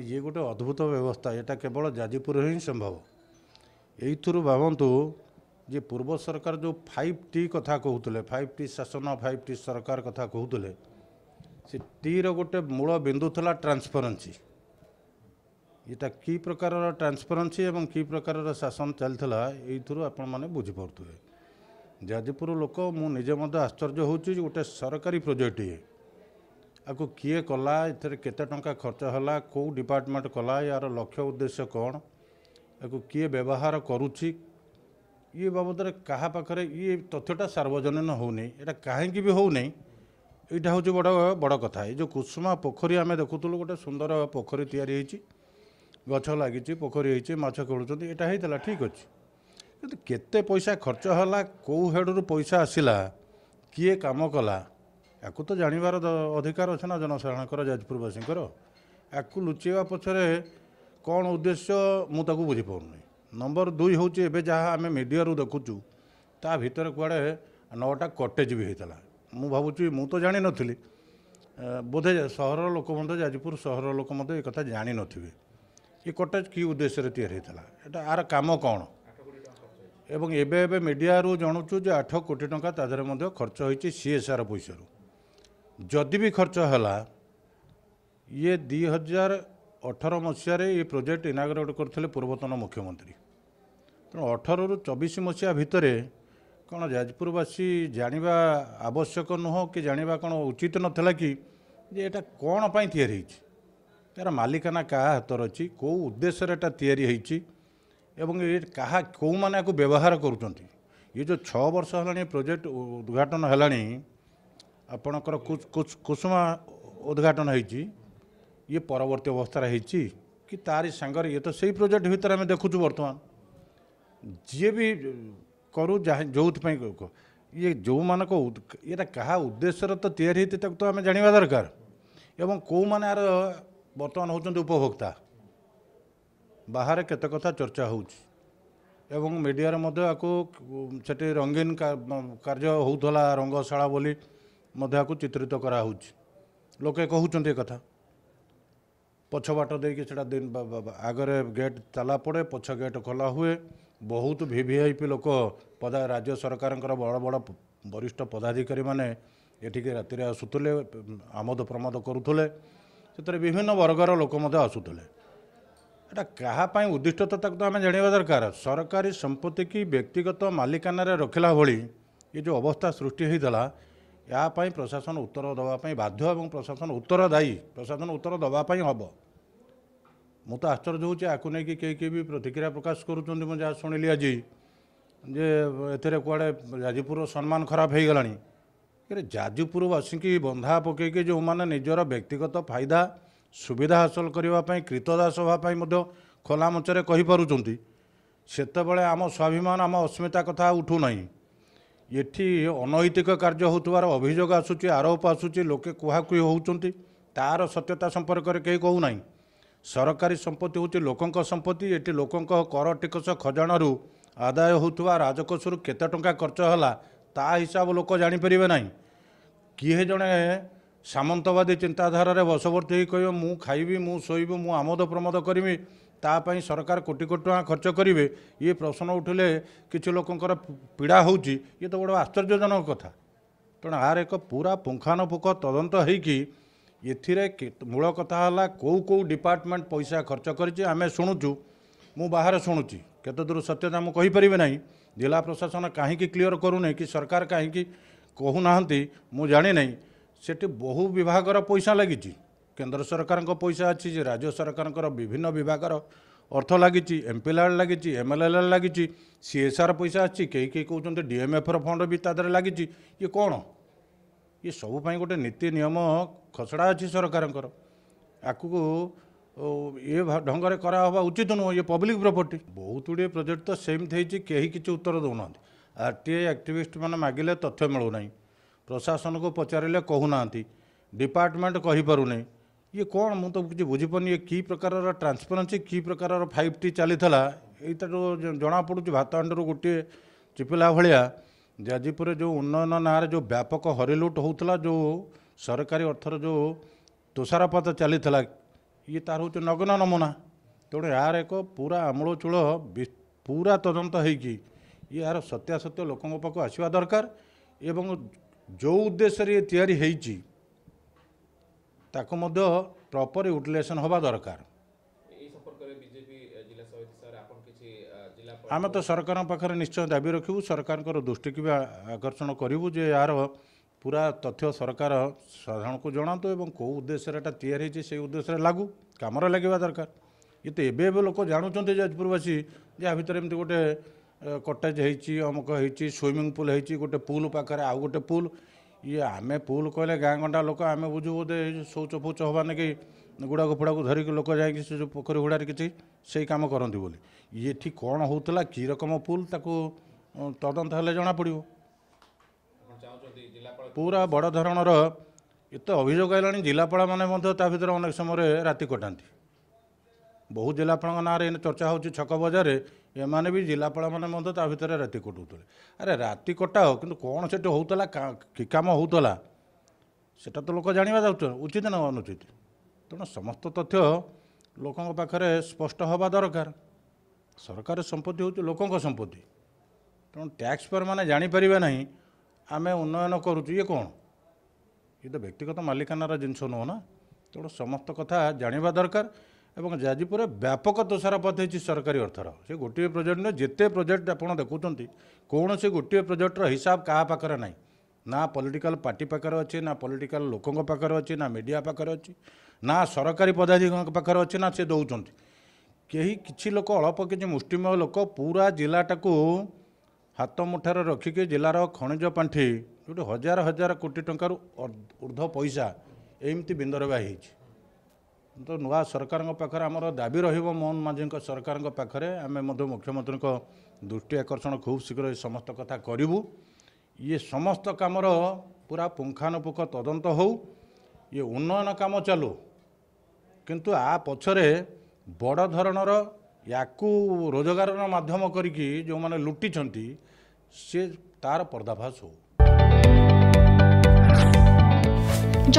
ଇଏ ଗୋଟେ ଅଦ୍ଭୁତ ବ୍ୟବସ୍ଥା ଏଇଟା କେବଳ ଯାଜପୁରରେ ହିଁ ସମ୍ଭବ ଏଇଥିରୁ ଭାବନ୍ତୁ ଯେ ପୂର୍ବ ସରକାର ଯେଉଁ ଫାଇଭ୍ ଟି କଥା କହୁଥିଲେ ଫାଇଭ୍ ଟି ଶାସନ ଫାଇଭ୍ ଟି ସରକାର କଥା କହୁଥିଲେ ସେ ଟିର ଗୋଟେ ମୂଳ ବିନ୍ଦୁ ଥିଲା ଟ୍ରାନ୍ସପରେନ୍ସି ଏଇଟା କି ପ୍ରକାରର ଟ୍ରାନ୍ସପରେନ୍ସି ଏବଂ କି ପ୍ରକାରର ଶାସନ ଚାଲିଥିଲା ଏଇଥିରୁ ଆପଣମାନେ ବୁଝିପାରୁଥିବେ ଯାଜପୁର ଲୋକ ମୁଁ ନିଜେ ମଧ୍ୟ ଆଶ୍ଚର୍ଯ୍ୟ ହେଉଛି ଯେ ଗୋଟେ ସରକାରୀ ପ୍ରୋଜେକ୍ଟ ଇଏ ଆକୁ କିଏ କଲା ଏଥିରେ କେତେ ଟଙ୍କା ଖର୍ଚ୍ଚ ହେଲା କେଉଁ ଡିପାର୍ଟମେଣ୍ଟ କଲା ଏହାର ଲକ୍ଷ୍ୟ ଉଦ୍ଦେଶ୍ୟ କ'ଣ ଏହାକୁ କିଏ ବ୍ୟବହାର କରୁଛି ଇଏ ବାବଦରେ କାହା ପାଖରେ ଇଏ ତଥ୍ୟଟା ସାର୍ବଜନୀନ ହେଉନି ଏଇଟା କାହିଁକି ବି ହେଉନି ଏଇଟା ହେଉଛି ବଡ଼ ବଡ଼ କଥା ଏଇ ଯେଉଁ କୁସୁମା ପୋଖରୀ ଆମେ ଦେଖୁଥିଲୁ ଗୋଟେ ସୁନ୍ଦର ପୋଖରୀ ତିଆରି ହେଇଛି ଗଛ ଲାଗିଛି ପୋଖରୀ ହେଇଛି ମାଛ ଖେଳୁଛନ୍ତି ଏଇଟା ହେଇଥିଲା ଠିକ୍ ଅଛି କିନ୍ତୁ କେତେ ପଇସା ଖର୍ଚ୍ଚ ହେଲା କେଉଁ ହେଡ଼ରୁ ପଇସା ଆସିଲା କିଏ କାମ କଲା ୟାକୁ ତ ଜାଣିବାର ଅଧିକାର ଅଛି ନା ଜନସାଧାରଣଙ୍କର ଯାଜପୁରବାସୀଙ୍କର ୟାକୁ ଲୁଚେଇବା ପଛରେ କ'ଣ ଉଦ୍ଦେଶ୍ୟ ମୁଁ ତାକୁ ବୁଝିପାରୁନି ନମ୍ବର ଦୁଇ ହେଉଛି ଏବେ ଯାହା ଆମେ ମିଡ଼ିଆରୁ ଦେଖୁଛୁ ତା ଭିତରେ କୁଆଡ଼େ ନଅଟା କଟେଜ୍ ବି ହୋଇଥିଲା ମୁଁ ଭାବୁଛି ମୁଁ ତ ଜାଣିନଥିଲି ବୋଧେ ସହରର ଲୋକ ମଧ୍ୟ ଯାଜପୁର ସହରର ଲୋକ ମଧ୍ୟ ଏ କଥା ଜାଣିନଥିବେ ଏ କଟେଜ୍ କି ଉଦ୍ଦେଶ୍ୟରେ ତିଆରି ହେଇଥିଲା ଏଇଟା ଆର କାମ କ'ଣ ଏବଂ ଏବେ ଏବେ ମିଡ଼ିଆରୁ ଜଣୁଛୁ ଯେ ଆଠ କୋଟି ଟଙ୍କା ତା ଦେହରେ ମଧ୍ୟ ଖର୍ଚ୍ଚ ହୋଇଛି ସିଏସ୍ଆର୍ ପଇସାରୁ ଯଦି ବି ଖର୍ଚ୍ଚ ହେଲା ଇଏ ଦୁଇ ହଜାର ଅଠର ମସିହାରେ ଏ ପ୍ରୋଜେକ୍ଟ ଇନାଗ୍ରେଟ୍ କରିଥିଲେ ପୂର୍ବତନ ମୁଖ୍ୟମନ୍ତ୍ରୀ ତେଣୁ ଅଠରରୁ ଚବିଶ ମସିହା ଭିତରେ କ'ଣ ଯାଜପୁରବାସୀ ଜାଣିବା ଆବଶ୍ୟକ ନୁହଁ କି ଜାଣିବା କ'ଣ ଉଚିତ ନଥିଲା କି ଯେ ଏଇଟା କ'ଣ ପାଇଁ ତିଆରି ହେଇଛି ତା'ର ମାଲିକାନା କାହା ହାତରେ ଅଛି କେଉଁ ଉଦ୍ଦେଶ୍ୟରେ ଏଇଟା ତିଆରି ହେଇଛି ଏବଂ ଏ କାହା କେଉଁମାନେ ଏହାକୁ ବ୍ୟବହାର କରୁଛନ୍ତି ଏ ଯେଉଁ ଛଅ ବର୍ଷ ହେଲାଣି ପ୍ରୋଜେକ୍ଟ ଉଦ୍ଘାଟନ ହେଲାଣି आपणकर कुसुम उद्घाटन हो परवर्त अवस्था है कि तारी सांगर ये तो सही प्रोजेक्ट भितर आम देखु बर्तमान जी भी करू जो ये जो मान ये क्या उद्देश्य तो या तो आम जाना दरकार एवं कौ मैंने यार बर्तमान होंगे उपभोक्ता बाहर केतक चर्चा होडिया से रंगीन कार्य होगशाला रंगशाला ମଧ୍ୟ ଏହାକୁ ଚିତ୍ରିତ କରାହେଉଛି ଲୋକେ କହୁଛନ୍ତି ଏ କଥା ପଛ ବାଟ ଦେଇକି ସେଇଟା ଦିନ ଆଗରେ ଗେଟ୍ ତାଲା ପଡ଼େ ପଛ ଗେଟ୍ ଖୋଲା ହୁଏ ବହୁତ ଭି ଭି ଆଇ ପି ଲୋକ ପଦା ରାଜ୍ୟ ସରକାରଙ୍କର ବଡ଼ ବଡ଼ ବରିଷ୍ଠ ପଦାଧିକାରୀମାନେ ଏଠିକି ରାତିରେ ଆସୁଥିଲେ ଆମୋଦ ପ୍ରମୋଦ କରୁଥିଲେ ସେଥିରେ ବିଭିନ୍ନ ବର୍ଗର ଲୋକ ମଧ୍ୟ ଆସୁଥିଲେ ଏଇଟା କାହା ପାଇଁ ଉଦ୍ଦିଷ୍ଟ ତ ତାକୁ ତ ଆମେ ଜାଣିବା ଦରକାର ସରକାରୀ ସମ୍ପତ୍ତି କି ବ୍ୟକ୍ତିଗତ ମାଲିକାନାରେ ରଖିଲା ଭଳି ଏ ଯେଉଁ ଅବସ୍ଥା ସୃଷ୍ଟି ହୋଇଥିଲା ଏହା ପାଇଁ ପ୍ରଶାସନ ଉତ୍ତର ଦେବା ପାଇଁ ବାଧ୍ୟ ଏବଂ ପ୍ରଶାସନ ଉତ୍ତରଦାୟୀ ପ୍ରଶାସନ ଉତ୍ତର ଦେବା ପାଇଁ ହେବ ମୁଁ ତ ଆଶ୍ଚର୍ଯ୍ୟ ହେଉଛି ଆକୁ ନେଇକି କିଏ କିଏ ବି ପ୍ରତିକ୍ରିୟା ପ୍ରକାଶ କରୁଛନ୍ତି ମୁଁ ଯାହା ଶୁଣିଲି ଆଜି ଯେ ଏଥିରେ କୁଆଡ଼େ ଯାଜପୁରର ସମ୍ମାନ ଖରାପ ହୋଇଗଲାଣି କିରେ ଯାଜପୁରବାସୀଙ୍କି ବନ୍ଧା ପକାଇକି ଯେଉଁମାନେ ନିଜର ବ୍ୟକ୍ତିଗତ ଫାଇଦା ସୁବିଧା ହାସଲ କରିବା ପାଇଁ କ୍ରୀତଦାସ ହେବା ପାଇଁ ମଧ୍ୟ ଖୋଲା ମଞ୍ଚରେ କହିପାରୁଛନ୍ତି ସେତେବେଳେ ଆମ ସ୍ୱାଭିମାନ ଆମ ଅସ୍ମିତା କଥା ଉଠୁନାହିଁ ଏଠି ଅନୈତିକ କାର୍ଯ୍ୟ ହେଉଥିବାର ଅଭିଯୋଗ ଆସୁଛି ଆରୋପ ଆସୁଛି ଲୋକେ କୁହାକୁହି ହେଉଛନ୍ତି ତାର ସତ୍ୟତା ସମ୍ପର୍କରେ କେହି କହୁନାହିଁ ସରକାରୀ ସମ୍ପତ୍ତି ହେଉଛି ଲୋକଙ୍କ ସମ୍ପତ୍ତି ଏଠି ଲୋକଙ୍କ କର ଟିକସ ଖଜାଣରୁ ଆଦାୟ ହେଉଥିବା ରାଜକୋଷରୁ କେତେ ଟଙ୍କା ଖର୍ଚ୍ଚ ହେଲା ତା ହିସାବ ଲୋକ ଜାଣିପାରିବେ ନାହିଁ କିଏ ଜଣେ ସାମନ୍ତବାଦୀ ଚିନ୍ତାଧାରାରେ ବଶବର୍ତ୍ତୀ ହୋଇ କହିବ ମୁଁ ଖାଇବି ମୁଁ ଶୋଇବି ମୁଁ ଆମୋଦ ପ୍ରମୋଦ କରିବି ତାପାଇଁ ସରକାର କୋଟି କୋଟି ଟଙ୍କା ଖର୍ଚ୍ଚ କରିବେ ଇଏ ପ୍ରଶ୍ନ ଉଠିଲେ କିଛି ଲୋକଙ୍କର ପୀଡ଼ା ହେଉଛି ଇଏ ତ ବଡ଼ ଆଶ୍ଚର୍ଯ୍ୟଜନକ କଥା ତେଣୁ ଏହାର ଏକ ପୁରା ପୁଙ୍ଖାନପୁଙ୍ଖ ତଦନ୍ତ ହୋଇକି ଏଥିରେ ମୂଳ କଥା ହେଲା କେଉଁ କେଉଁ ଡିପାର୍ଟମେଣ୍ଟ ପଇସା ଖର୍ଚ୍ଚ କରିଛି ଆମେ ଶୁଣୁଛୁ ମୁଁ ବାହାରେ ଶୁଣୁଛି କେତେ ଦୂର ସତ୍ୟତା ମୁଁ କହିପାରିବି ନାହିଁ ଜିଲ୍ଲା ପ୍ରଶାସନ କାହିଁକି କ୍ଲିଅର କରୁନାହିଁ କି ସରକାର କାହିଁକି କହୁନାହାନ୍ତି ମୁଁ ଜାଣିନାହିଁ ସେଠି ବହୁ ବିଭାଗର ପଇସା ଲାଗିଛି କେନ୍ଦ୍ର ସରକାରଙ୍କ ପଇସା ଅଛି ଯେ ରାଜ୍ୟ ସରକାରଙ୍କର ବିଭିନ୍ନ ବିଭାଗର ଅର୍ଥ ଲାଗିଛି ଏମ୍ପିଲାଡ଼ ଲାଗିଛି ଏମ୍ ଏଲ୍ ଏଲ୍ ଲାଗିଛି ସି ଏସ୍ ଆର୍ ପଇସା ଅଛି କେହି କେହି କହୁଛନ୍ତି ଡି ଡିଏମ୍ଏଫ୍ର ଫଣ୍ଡ ବି ତା ଦେହରେ ଲାଗିଛି ଇଏ କ'ଣ ଇଏ ସବୁ ପାଇଁ ଗୋଟେ ନୀତି ନିୟମ ଖସଡ଼ା ଅଛି ସରକାରଙ୍କର ଆକୁ ଇଏ ଢଙ୍ଗରେ କରାହେବା ଉଚିତ ନୁହଁ ଇଏ ପବ୍ଲିକ୍ ପ୍ରପର୍ଟି ବହୁତ ଗୁଡ଼ିଏ ପ୍ରୋଜେକ୍ଟ ତ ସେମିତି ହେଇଛି କେହି କିଛି ଉତ୍ତର ଦେଉନାହାନ୍ତି ଆର୍ ଟି ଆଇ ଆକ୍ଟିଭିଷ୍ଟମାନେ ମାଗିଲେ ତଥ୍ୟ ମିଳୁନାହିଁ ପ୍ରଶାସନକୁ ପଚାରିଲେ କହୁନାହାନ୍ତି ଡିପାର୍ଟମେଣ୍ଟ କହିପାରୁନାହିଁ ये कौन मुझे तो कुछ बुझीपन ये कि प्रकार ट्रांसपेरेन्सी कि प्रकार फाइव टी चलता यू जना पड़ू भात हाँ गोटे चिपिला भाया जाजीपुर जो उन्नयन ना जो व्यापक हरिलुट हो जो सरकारी अर्थर जो तुषारपात चली था ये तार हूँ नग्न नमूना तेणु यार एक पूरा आमूलचूल पूरा तदंत हो यार सत्यासत्य लोक आसवा दरकार जो उद्देश्य ये या ତାକୁ ମଧ୍ୟ ପ୍ରପର ୟୁଟିଲାଇଜେସନ୍ ହେବା ଦରକାର ଆମେ ତ ସରକାରଙ୍କ ପାଖରେ ନିଶ୍ଚୟ ଦାବି ରଖିବୁ ସରକାରଙ୍କର ଦୃଷ୍ଟିକୁ ବି ଆକର୍ଷଣ କରିବୁ ଯେ ଏହାର ପୁରା ତଥ୍ୟ ସରକାର ସାଧାରଣକୁ ଜଣାନ୍ତୁ ଏବଂ କେଉଁ ଉଦ୍ଦେଶ୍ୟରେ ଏଇଟା ତିଆରି ହେଇଛି ସେଇ ଉଦ୍ଦେଶ୍ୟରେ ଲାଗୁ କାମରେ ଲାଗିବା ଦରକାର କିନ୍ତୁ ଏବେ ଏବେ ଲୋକ ଜାଣୁଛନ୍ତି ଯାଜପୁରବାସୀ ଯେ ଏହା ଭିତରେ ଏମିତି ଗୋଟେ କଟେଜ୍ ହେଇଛି ଅମକ ହେଇଛି ସୁଇମିଂ ପୁଲ୍ ହେଇଛି ଗୋଟେ ପୁଲ୍ ପାଖରେ ଆଉ ଗୋଟେ ପୁଲ୍ ଇଏ ଆମେ ପୁଲ୍ କହିଲେ ଗାଁ ଗଣ୍ଡା ଲୋକ ଆମେ ବୁଝୁ ବୋଧେ ଶୌଚ ଫୌଚ ହେବା ନାକି ଗୁଡ଼ାକ ଫୁଡ଼ାକୁ ଧରିକି ଲୋକ ଯାଇକି ସେ ଯେଉଁ ପୋଖରୀ ହୁଡ଼ାରେ କିଛି ସେଇ କାମ କରନ୍ତି ବୋଲି ଏଠି କ'ଣ ହେଉଥିଲା କି ରକମ ପୁଲ୍ ତାକୁ ତଦନ୍ତ ହେଲେ ଜଣାପଡ଼ିବ ପୁରା ବଡ଼ ଧରଣର ଏତେ ଅଭିଯୋଗ ହେଲାଣି ଜିଲ୍ଲାପାଳମାନେ ମଧ୍ୟ ତା ଭିତରେ ଅନେକ ସମୟରେ ରାତି କଟାନ୍ତି ବହୁତ ଜିଲ୍ଲାପାଳଙ୍କ ନାଁରେ ଏଇନେ ଚର୍ଚ୍ଚା ହେଉଛି ଛକ ବଜାରରେ ଏମାନେ ବି ଜିଲ୍ଲାପାଳମାନେ ମଧ୍ୟ ତା ଭିତରେ ରାତି କଟାଉଥିଲେ ଆରେ ରାତି କଟାଅ କିନ୍ତୁ କ'ଣ ସେଠି ହେଉଥିଲା କି କାମ ହେଉଥିଲା ସେଟା ତ ଲୋକ ଜାଣିବା ଯାଉଛ ଉଚିତ ନା ଅନୁଚିତ ତେଣୁ ସମସ୍ତ ତଥ୍ୟ ଲୋକଙ୍କ ପାଖରେ ସ୍ପଷ୍ଟ ହେବା ଦରକାର ସରକାର ସମ୍ପତ୍ତି ହେଉଛି ଲୋକଙ୍କ ସମ୍ପତ୍ତି ତେଣୁ ଟ୍ୟାକ୍ସ ପେୟରମାନେ ଜାଣିପାରିବେ ନାହିଁ ଆମେ ଉନ୍ନୟନ କରୁଛୁ ଇଏ କ'ଣ ଇଏ ତ ବ୍ୟକ୍ତିଗତ ମାଲିକାନାର ଜିନିଷ ନୁହଁ ନା ତେଣୁ ସମସ୍ତ କଥା ଜାଣିବା ଦରକାର এবং যাজপুরে ব্যাপক দোষারোপাত হয়েছে সরকারি অর্থর সে গোটিয়ে প্রোজেক্ট যেতে প্রোজেক্ট আপনার দেখুম কৌশি গোটিয়ে প্রোজেক্টর হিসাব কাহা পাখে না না পলিটিকাল পার্টি পাখে অছে না পলিটিকাল লোক পাখে অছে না মিডিয়া পাখে অছে না সরকারি পদাধিকারী পাখে অছে না সে দৌঁচ କେହି କିଛି ଲୋକ ଅଳ୍ପ କିଛି ମୁଷ୍ଟିମୟ ଲୋକ ପୁରା ଜିଲ୍ଲାଟାକୁ ହାତ ମୁଠାରେ ରଖିକି ଜିଲ୍ଲାର ଖଣିଜ ପାଣ୍ଠି ଯେଉଁଠି ହଜାର ହଜାର କୋଟି ଟଙ୍କାରୁ ଉର୍ଦ୍ଧ୍ୱ ପଇସା ଏମିତି ବିନ୍ଦରବା ହେଇଛି କିନ୍ତୁ ନୂଆ ସରକାରଙ୍କ ପାଖରେ ଆମର ଦାବି ରହିବ ମୋହନ ମାଝୀଙ୍କ ସରକାରଙ୍କ ପାଖରେ ଆମେ ମଧ୍ୟ ମୁଖ୍ୟମନ୍ତ୍ରୀଙ୍କ ଦୃଷ୍ଟି ଆକର୍ଷଣ ଖୁବ୍ ଶୀଘ୍ର ଏ ସମସ୍ତ କଥା କରିବୁ ଇଏ ସମସ୍ତ କାମର ପୁରା ପୁଙ୍ଖାନୁପୁଖ ତଦନ୍ତ ହେଉ ଇଏ ଉନ୍ନୟନ କାମ ଚାଲୁ କିନ୍ତୁ ଆ ପଛରେ ବଡ଼ ଧରଣର ୟାକୁ ରୋଜଗାରର ମାଧ୍ୟମ କରିକି ଯେଉଁମାନେ ଲୁଟିଛନ୍ତି ସିଏ ତା'ର ପର୍ଦ୍ଦାଫାସ ହେଉ